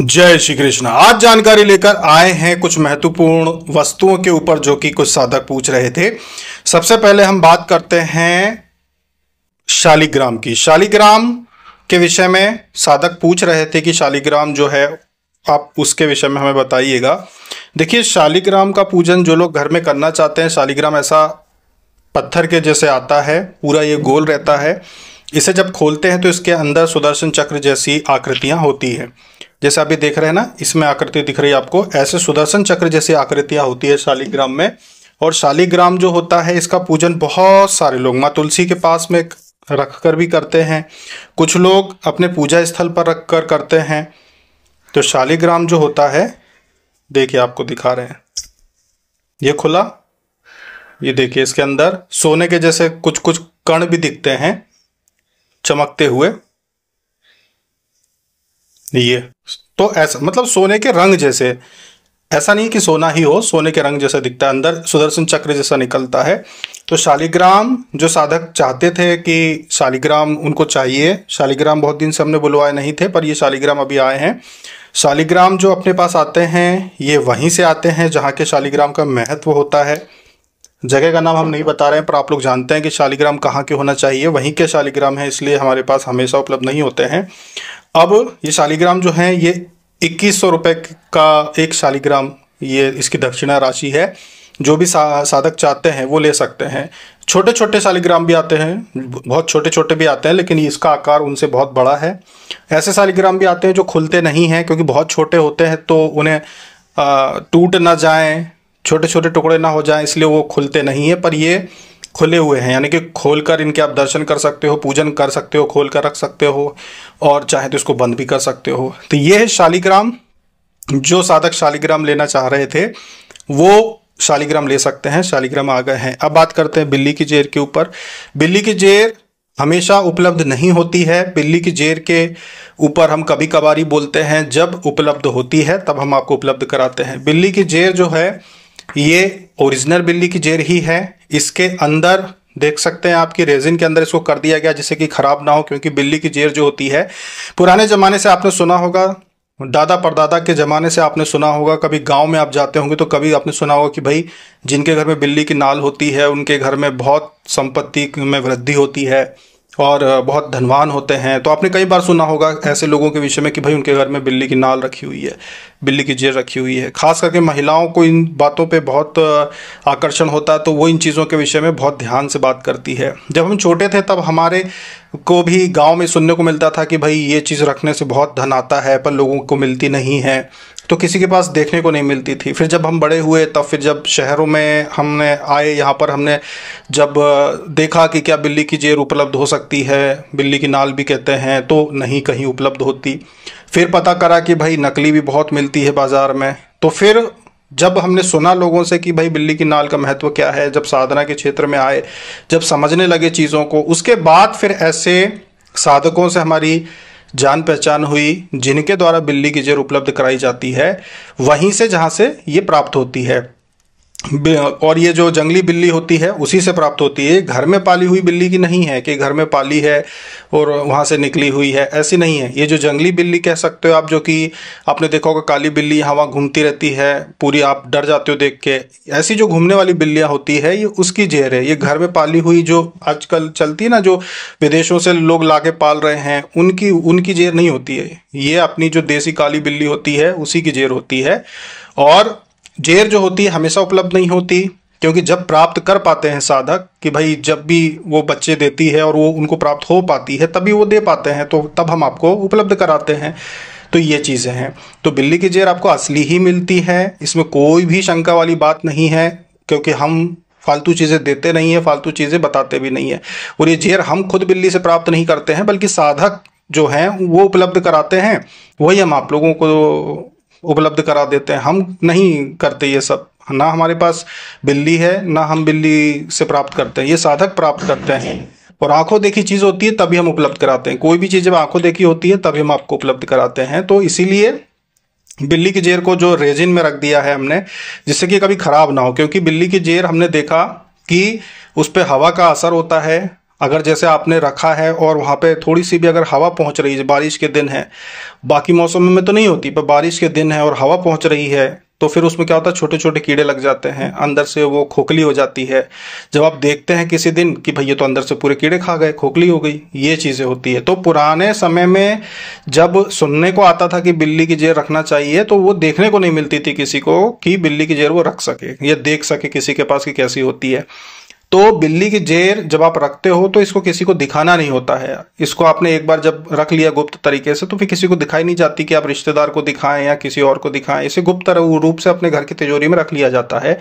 जय श्री कृष्ण आज जानकारी लेकर आए हैं कुछ महत्वपूर्ण वस्तुओं के ऊपर जो कि कुछ साधक पूछ रहे थे सबसे पहले हम बात करते हैं शालिग्राम की शालिग्राम के विषय में साधक पूछ रहे थे कि शालिग्राम जो है आप उसके विषय में हमें बताइएगा देखिए शालिग्राम का पूजन जो लोग घर में करना चाहते हैं शालिग्राम ऐसा पत्थर के जैसे आता है पूरा ये गोल रहता है इसे जब खोलते हैं तो इसके अंदर सुदर्शन चक्र जैसी आकृतियाँ होती हैं जैसे अभी देख रहे हैं ना इसमें आकृति दिख रही है आपको ऐसे सुदर्शन चक्र जैसी आकृतियां होती है शालिग्राम में और शालिग्राम जो होता है इसका पूजन बहुत सारे लोग माँ तुलसी के पास में रख कर भी करते हैं कुछ लोग अपने पूजा स्थल पर रख कर करते हैं तो शालिग्राम जो होता है देखिए आपको दिखा रहे हैं ये खुला ये देखिए इसके अंदर सोने के जैसे कुछ कुछ कण भी दिखते हैं चमकते हुए ये तो ऐसा मतलब सोने के रंग जैसे ऐसा नहीं कि सोना ही हो सोने के रंग जैसा दिखता है अंदर सुदर्शन चक्र जैसा निकलता है तो शालिग्राम जो साधक चाहते थे कि शालिग्राम उनको चाहिए शालिग्राम बहुत दिन से हमने बुलवाए नहीं थे पर ये शालिग्राम अभी आए हैं शालिग्राम जो अपने पास आते हैं ये वहीं से आते हैं जहाँ के शालिग्राम का महत्व होता है जगह का नाम हम नहीं बता रहे हैं पर आप लोग जानते हैं कि शालिग्राम कहाँ के होना चाहिए वहीं के शालिग्राम है इसलिए हमारे पास हमेशा उपलब्ध नहीं होते हैं अब ये शालीग्राम जो हैं ये इक्कीस सौ रुपये का एक शालीग्राम ये इसकी दक्षिणा राशि है जो भी सा, साधक चाहते हैं वो ले सकते हैं छोटे छोटे शालिग्राम भी आते हैं बहुत छोटे छोटे भी आते हैं लेकिन इसका आकार उनसे बहुत बड़ा है ऐसे शालीग्राम भी आते हैं जो खुलते नहीं हैं क्योंकि बहुत छोटे होते हैं तो उन्हें टूट ना जाएं छोटे छोटे टुकड़े ना हो जाएं इसलिए वो खुलते नहीं हैं पर ये खुले हुए हैं यानी कि खोल कर इनके आप दर्शन कर सकते हो पूजन कर सकते हो खोल कर रख सकते हो और चाहे तो इसको बंद भी कर सकते हो तो ये है शालिग्राम जो साधक शालिग्राम लेना चाह रहे थे वो शालिग्राम ले सकते हैं शालिग्राम आ गए हैं अब बात करते हैं बिल्ली की जेर के ऊपर बिल्ली की जेर हमेशा उपलब्ध नहीं होती है बिल्ली की जेर के ऊपर हम कभी कभारी बोलते हैं जब उपलब्ध होती है तब हम आपको उपलब्ध कराते हैं बिल्ली की जेर जो है ये ओरिजिनल बिल्ली की जेर ही है इसके अंदर देख सकते हैं आपकी रेजिन के अंदर इसको कर दिया गया जिससे कि खराब ना हो क्योंकि बिल्ली की जेर जो होती है पुराने ज़माने से आपने सुना होगा दादा परदादा के ज़माने से आपने सुना होगा कभी गांव में आप जाते होंगे तो कभी आपने सुना होगा कि भाई जिनके घर में बिल्ली की नाल होती है उनके घर में बहुत संपत्ति में वृद्धि होती है और बहुत धनवान होते हैं तो आपने कई बार सुना होगा ऐसे लोगों के विषय में कि भाई उनके घर में बिल्ली की नाल रखी हुई है बिल्ली की जेर रखी हुई है खास करके महिलाओं को इन बातों पे बहुत आकर्षण होता है तो वो इन चीज़ों के विषय में बहुत ध्यान से बात करती है जब हम छोटे थे तब हमारे को भी गांव में सुनने को मिलता था कि भाई ये चीज़ रखने से बहुत धन आता है पर लोगों को मिलती नहीं है तो किसी के पास देखने को नहीं मिलती थी फिर जब हम बड़े हुए तब फिर जब शहरों में हमने आए यहाँ पर हमने जब देखा कि क्या बिल्ली की जेर उपलब्ध हो सकती है बिल्ली की नाल भी कहते हैं तो नहीं कहीं उपलब्ध होती फिर पता करा कि भाई नकली भी बहुत मिलती है बाज़ार में तो फिर जब हमने सुना लोगों से कि भाई बिल्ली की नाल का महत्व क्या है जब साधना के क्षेत्र में आए जब समझने लगे चीज़ों को उसके बाद फिर ऐसे साधकों से हमारी जान पहचान हुई जिनके द्वारा बिल्ली की जर उपलब्ध कराई जाती है वहीं से जहां से ये प्राप्त होती है और ये जो जंगली बिल्ली होती है उसी से प्राप्त होती है घर में पाली हुई बिल्ली की नहीं है कि घर में पाली है और वहाँ से निकली हुई है ऐसी नहीं है ये जो जंगली बिल्ली कह सकते हो आप जो कि आपने देखा होगा काली बिल्ली यहाँ वहाँ घूमती रहती है पूरी आप डर जाते हो देख के ऐसी जो घूमने वाली बिल्लियाँ होती है ये उसकी जेर है ये घर में पाली हुई जो आजकल चलती है ना जो विदेशों से लोग ला के पाल रहे हैं उनकी उनकी जेर नहीं होती है ये अपनी जो देसी काली बिल्ली होती है उसी की जेर होती है और जेर जो होती है हमेशा उपलब्ध नहीं होती क्योंकि जब प्राप्त कर पाते हैं साधक कि भाई जब भी वो बच्चे देती है और वो उनको प्राप्त हो पाती है तभी वो दे पाते हैं तो तब हम आपको उपलब्ध कराते हैं तो ये चीज़ें हैं तो बिल्ली की जेर आपको असली ही मिलती है इसमें कोई भी शंका वाली बात नहीं है क्योंकि हम फालतू चीज़ें देते नहीं हैं फालतू चीज़ें बताते भी नहीं हैं और ये जेर हम खुद बिल्ली से प्राप्त नहीं करते हैं बल्कि साधक जो हैं वो उपलब्ध कराते हैं वही हम आप लोगों को उपलब्ध करा देते हैं हम नहीं करते ये सब ना हमारे पास बिल्ली है ना हम बिल्ली से प्राप्त करते हैं ये साधक प्राप्त करते हैं और आंखों देखी चीज़ होती है तभी हम उपलब्ध कराते हैं कोई भी चीज़ जब आंखों देखी होती है तभी हम आपको उपलब्ध कराते हैं तो इसीलिए बिल्ली की जेर को जो रेजिन में रख दिया है हमने जिससे कि कभी ख़राब ना हो क्योंकि बिल्ली की जेर हमने देखा कि उस पर हवा का असर होता है अगर जैसे आपने रखा है और वहाँ पे थोड़ी सी भी अगर हवा पहुँच रही है बारिश के दिन है बाकी मौसम में तो नहीं होती पर बारिश के दिन है और हवा पहुँच रही है तो फिर उसमें क्या होता है छोटे छोटे कीड़े लग जाते हैं अंदर से वो खोखली हो जाती है जब आप देखते हैं किसी दिन कि भैया तो अंदर से पूरे कीड़े खा गए खोखली हो गई ये चीज़ें होती है तो पुराने समय में जब सुनने को आता था कि बिल्ली की जेर रखना चाहिए तो वो देखने को नहीं मिलती थी किसी को कि बिल्ली की जेर वो रख सके या देख सके किसी के पास कि कैसी होती है तो बिल्ली की जेर जब आप रखते हो तो इसको किसी को दिखाना नहीं होता है इसको आपने एक बार जब रख लिया गुप्त तरीके से तो फिर किसी को दिखाई नहीं जाती कि आप रिश्तेदार को दिखाएं या किसी और को दिखाएं इसे गुप्त रूप से अपने घर की तिजोरी में रख लिया जाता है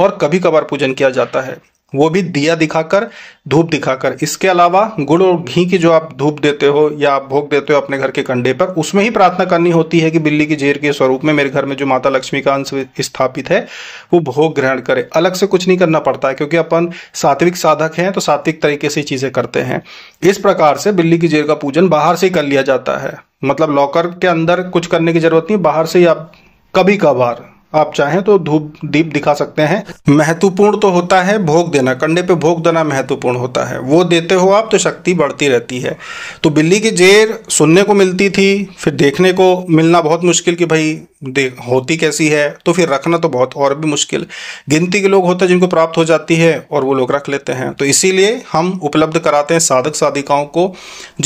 और कभी कभार पूजन किया जाता है वो भी दिया दिखाकर धूप दिखाकर इसके अलावा गुड़ और घी की जो आप धूप देते हो या आप भोग देते हो अपने घर के कंडे पर उसमें ही प्रार्थना करनी होती है कि बिल्ली की जेर के स्वरूप में मेरे घर में जो माता लक्ष्मी का अंश स्थापित है वो भोग ग्रहण करे अलग से कुछ नहीं करना पड़ता है क्योंकि अपन सात्विक साधक हैं तो सात्विक तरीके से चीज़ें करते हैं इस प्रकार से बिल्ली की जेर का पूजन बाहर से कर लिया जाता है मतलब लॉकर के अंदर कुछ करने की जरूरत नहीं बाहर से ही आप कभी कभार आप चाहें तो धूप दीप दिखा सकते हैं महत्वपूर्ण तो होता है भोग देना कंडे पे भोग देना महत्वपूर्ण होता है वो देते हो आप तो शक्ति बढ़ती रहती है तो बिल्ली की जेर सुनने को मिलती थी फिर देखने को मिलना बहुत मुश्किल कि भाई होती कैसी है तो फिर रखना तो बहुत और भी मुश्किल गिनती के लोग होते हैं जिनको प्राप्त हो जाती है और वो लोग रख लेते हैं तो इसीलिए हम उपलब्ध कराते हैं साधक साधिकाओं को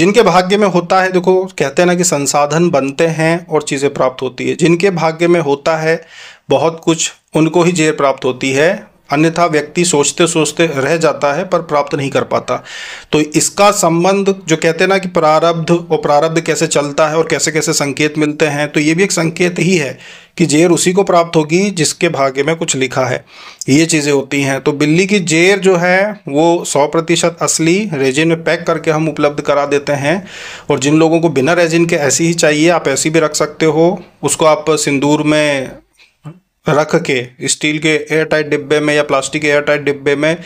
जिनके भाग्य में होता है देखो कहते हैं ना कि संसाधन बनते हैं और चीज़ें प्राप्त होती है जिनके भाग्य में होता है बहुत कुछ उनको ही जय प्राप्त होती है अन्यथा व्यक्ति सोचते सोचते रह जाता है पर प्राप्त नहीं कर पाता तो इसका संबंध जो कहते हैं ना कि प्रारब्ध और प्रारब्ध कैसे चलता है और कैसे कैसे संकेत मिलते हैं तो ये भी एक संकेत ही है कि जेर उसी को प्राप्त होगी जिसके भाग्य में कुछ लिखा है ये चीज़ें होती हैं तो बिल्ली की जेर जो है वो सौ प्रतिशत असली रेजिन में पैक करके हम उपलब्ध करा देते हैं और जिन लोगों को बिना रेजिन के ऐसी ही चाहिए आप ऐसी भी रख सकते हो उसको आप सिंदूर में रख के स्टील के एयर टाइट डिब्बे में या प्लास्टिक के एयर टाइट डिब्बे में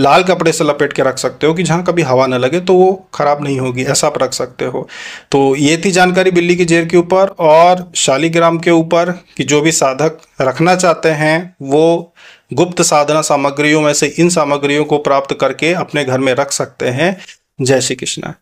लाल कपड़े से लपेट के रख सकते हो कि जहाँ कभी हवा ना लगे तो वो ख़राब नहीं होगी ऐसा आप रख सकते हो तो ये थी जानकारी बिल्ली की जेर के ऊपर और शालीग्राम के ऊपर कि जो भी साधक रखना चाहते हैं वो गुप्त साधना सामग्रियों में से इन सामग्रियों को प्राप्त करके अपने घर में रख सकते हैं जय श्री कृष्णा